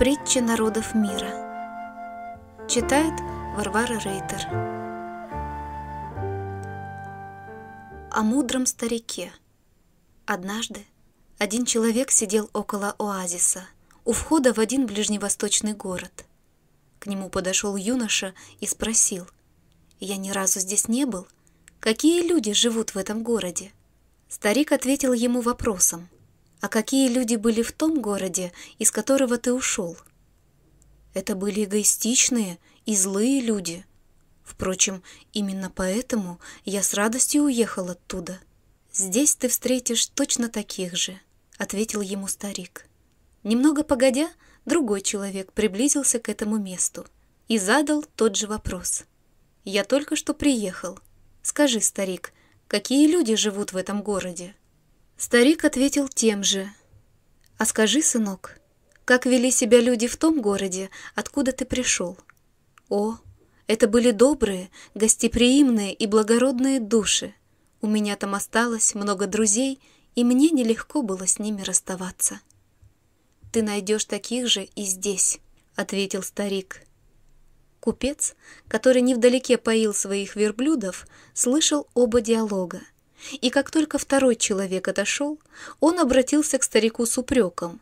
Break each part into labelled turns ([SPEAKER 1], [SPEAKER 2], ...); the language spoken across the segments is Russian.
[SPEAKER 1] Притчи народов мира. Читает Варвара Рейтер. О мудром старике. Однажды один человек сидел около оазиса, у входа в один ближневосточный город. К нему подошел юноша и спросил, «Я ни разу здесь не был. Какие люди живут в этом городе?» Старик ответил ему вопросом – а какие люди были в том городе, из которого ты ушел? Это были эгоистичные и злые люди. Впрочем, именно поэтому я с радостью уехал оттуда. Здесь ты встретишь точно таких же, ответил ему старик. Немного погодя, другой человек приблизился к этому месту и задал тот же вопрос. «Я только что приехал. Скажи, старик, какие люди живут в этом городе?» Старик ответил тем же. «А скажи, сынок, как вели себя люди в том городе, откуда ты пришел?» «О, это были добрые, гостеприимные и благородные души. У меня там осталось много друзей, и мне нелегко было с ними расставаться». «Ты найдешь таких же и здесь», — ответил старик. Купец, который невдалеке поил своих верблюдов, слышал оба диалога — и как только второй человек отошел, он обратился к старику с упреком.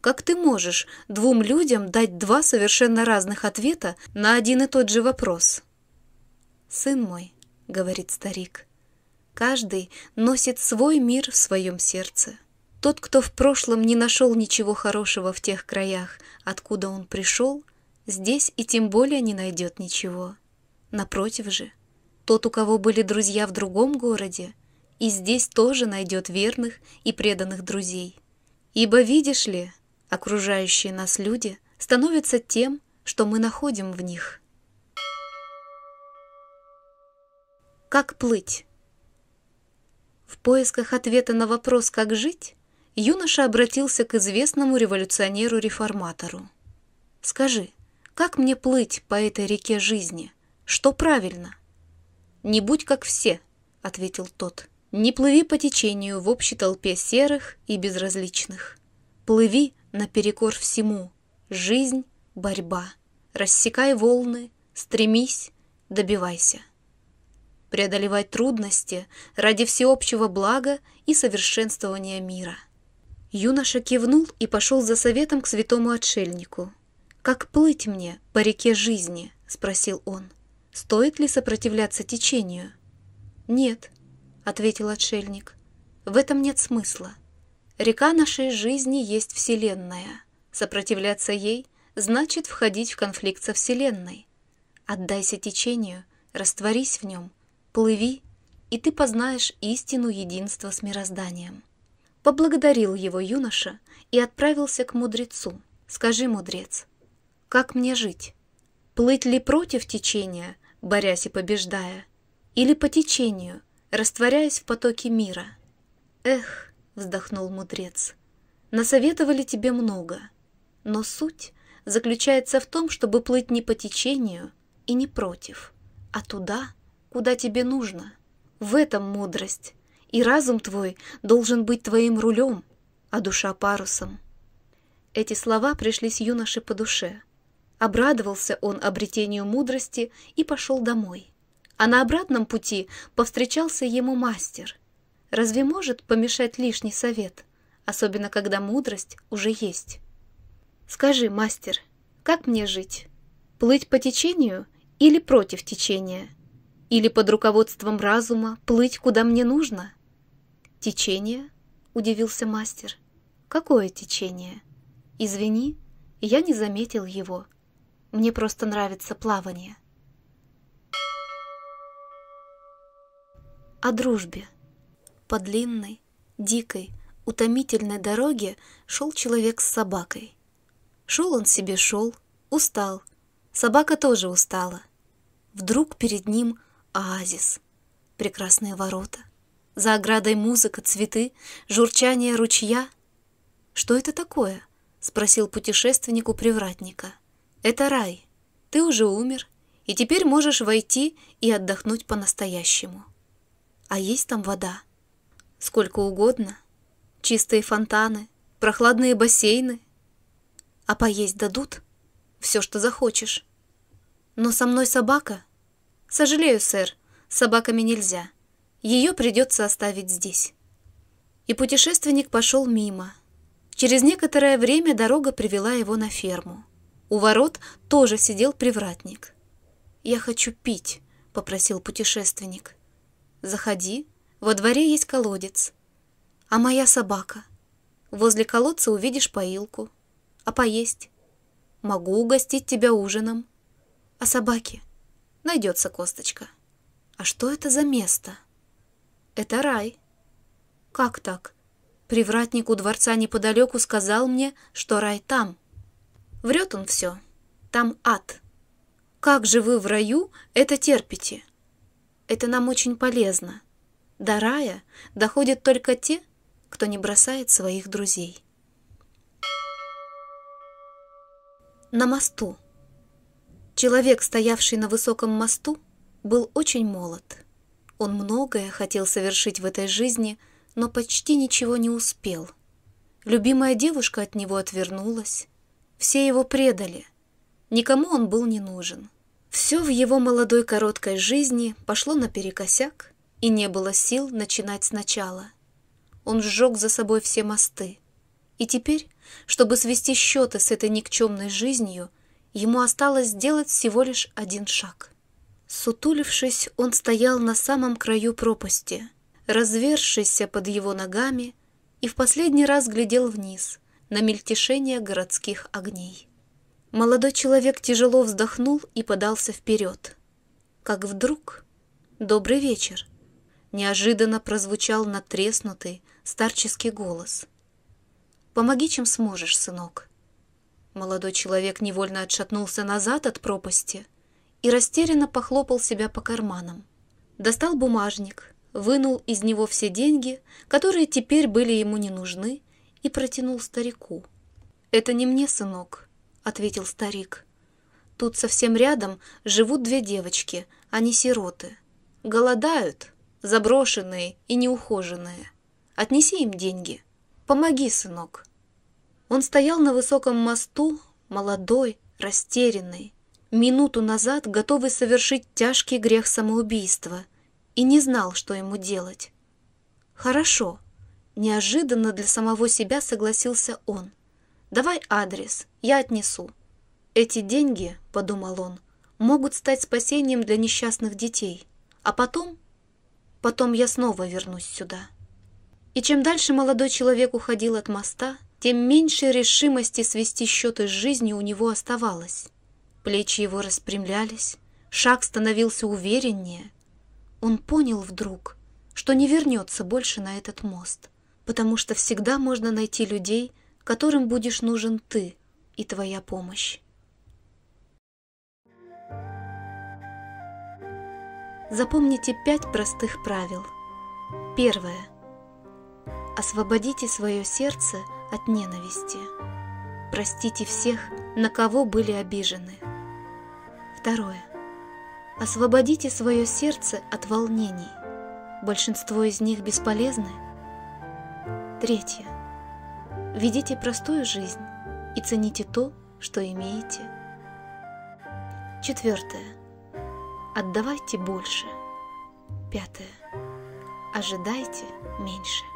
[SPEAKER 1] «Как ты можешь двум людям дать два совершенно разных ответа на один и тот же вопрос?» «Сын мой», — говорит старик, — «каждый носит свой мир в своем сердце. Тот, кто в прошлом не нашел ничего хорошего в тех краях, откуда он пришел, здесь и тем более не найдет ничего. Напротив же, тот, у кого были друзья в другом городе, — и здесь тоже найдет верных и преданных друзей. Ибо, видишь ли, окружающие нас люди становятся тем, что мы находим в них. Как плыть? В поисках ответа на вопрос «как жить» юноша обратился к известному революционеру-реформатору. «Скажи, как мне плыть по этой реке жизни? Что правильно?» «Не будь как все», — ответил тот. Не плыви по течению в общей толпе серых и безразличных. Плыви наперекор всему. Жизнь — борьба. Рассекай волны, стремись, добивайся. Преодолевай трудности ради всеобщего блага и совершенствования мира. Юноша кивнул и пошел за советом к святому отшельнику. «Как плыть мне по реке жизни?» — спросил он. «Стоит ли сопротивляться течению?» «Нет, — ответил отшельник. «В этом нет смысла. Река нашей жизни есть Вселенная. Сопротивляться ей значит входить в конфликт со Вселенной. Отдайся течению, растворись в нем, плыви, и ты познаешь истину единства с мирозданием». Поблагодарил его юноша и отправился к мудрецу. «Скажи, мудрец, как мне жить? Плыть ли против течения, борясь и побеждая, или по течению — растворяясь в потоке мира. «Эх», — вздохнул мудрец, — «насоветовали тебе много, но суть заключается в том, чтобы плыть не по течению и не против, а туда, куда тебе нужно. В этом мудрость, и разум твой должен быть твоим рулем, а душа парусом». Эти слова пришлись юноше по душе. Обрадовался он обретению мудрости и пошел домой а на обратном пути повстречался ему мастер. Разве может помешать лишний совет, особенно когда мудрость уже есть? «Скажи, мастер, как мне жить? Плыть по течению или против течения? Или под руководством разума плыть, куда мне нужно?» «Течение?» — удивился мастер. «Какое течение?» «Извини, я не заметил его. Мне просто нравится плавание». о дружбе. По длинной, дикой, утомительной дороге шел человек с собакой. Шел он себе шел, устал. Собака тоже устала. Вдруг перед ним оазис, прекрасные ворота. За оградой музыка, цветы, журчание ручья. «Что это такое?» — спросил путешественник у привратника. «Это рай. Ты уже умер, и теперь можешь войти и отдохнуть по-настоящему». А есть там вода? Сколько угодно. Чистые фонтаны, прохладные бассейны. А поесть дадут? Все, что захочешь. Но со мной собака? Сожалею, сэр, собаками нельзя. Ее придется оставить здесь. И путешественник пошел мимо. Через некоторое время дорога привела его на ферму. У ворот тоже сидел привратник. «Я хочу пить», — попросил путешественник. Заходи. Во дворе есть колодец. А моя собака? Возле колодца увидишь поилку. А поесть? Могу угостить тебя ужином. А собаке? Найдется косточка. А что это за место? Это рай. Как так? Привратник у дворца неподалеку сказал мне, что рай там. Врет он все. Там ад. Как же вы в раю это терпите? Это нам очень полезно. До рая доходят только те, кто не бросает своих друзей. На мосту. Человек, стоявший на высоком мосту, был очень молод. Он многое хотел совершить в этой жизни, но почти ничего не успел. Любимая девушка от него отвернулась. Все его предали. Никому он был не нужен. Все в его молодой короткой жизни пошло наперекосяк, и не было сил начинать сначала. Он сжег за собой все мосты. И теперь, чтобы свести счеты с этой никчемной жизнью, ему осталось сделать всего лишь один шаг. Сутулившись, он стоял на самом краю пропасти, развершийся под его ногами, и в последний раз глядел вниз на мельтешение городских огней. Молодой человек тяжело вздохнул и подался вперед. Как вдруг «Добрый вечер!» неожиданно прозвучал натреснутый старческий голос. «Помоги, чем сможешь, сынок». Молодой человек невольно отшатнулся назад от пропасти и растерянно похлопал себя по карманам. Достал бумажник, вынул из него все деньги, которые теперь были ему не нужны, и протянул старику. «Это не мне, сынок», — ответил старик. «Тут совсем рядом живут две девочки, они сироты. Голодают, заброшенные и неухоженные. Отнеси им деньги. Помоги, сынок». Он стоял на высоком мосту, молодой, растерянный, минуту назад готовый совершить тяжкий грех самоубийства, и не знал, что ему делать. «Хорошо», — неожиданно для самого себя согласился он. Давай адрес, я отнесу». «Эти деньги, — подумал он, — могут стать спасением для несчастных детей. А потом... Потом я снова вернусь сюда». И чем дальше молодой человек уходил от моста, тем меньше решимости свести счеты с жизнью у него оставалось. Плечи его распрямлялись, шаг становился увереннее. Он понял вдруг, что не вернется больше на этот мост, потому что всегда можно найти людей, которым будешь нужен ты и твоя помощь. Запомните пять простых правил. Первое. Освободите свое сердце от ненависти. Простите всех, на кого были обижены. Второе. Освободите свое сердце от волнений. Большинство из них бесполезны. Третье. Ведите простую жизнь и цените то, что имеете. Четвертое. Отдавайте больше. Пятое. Ожидайте меньше.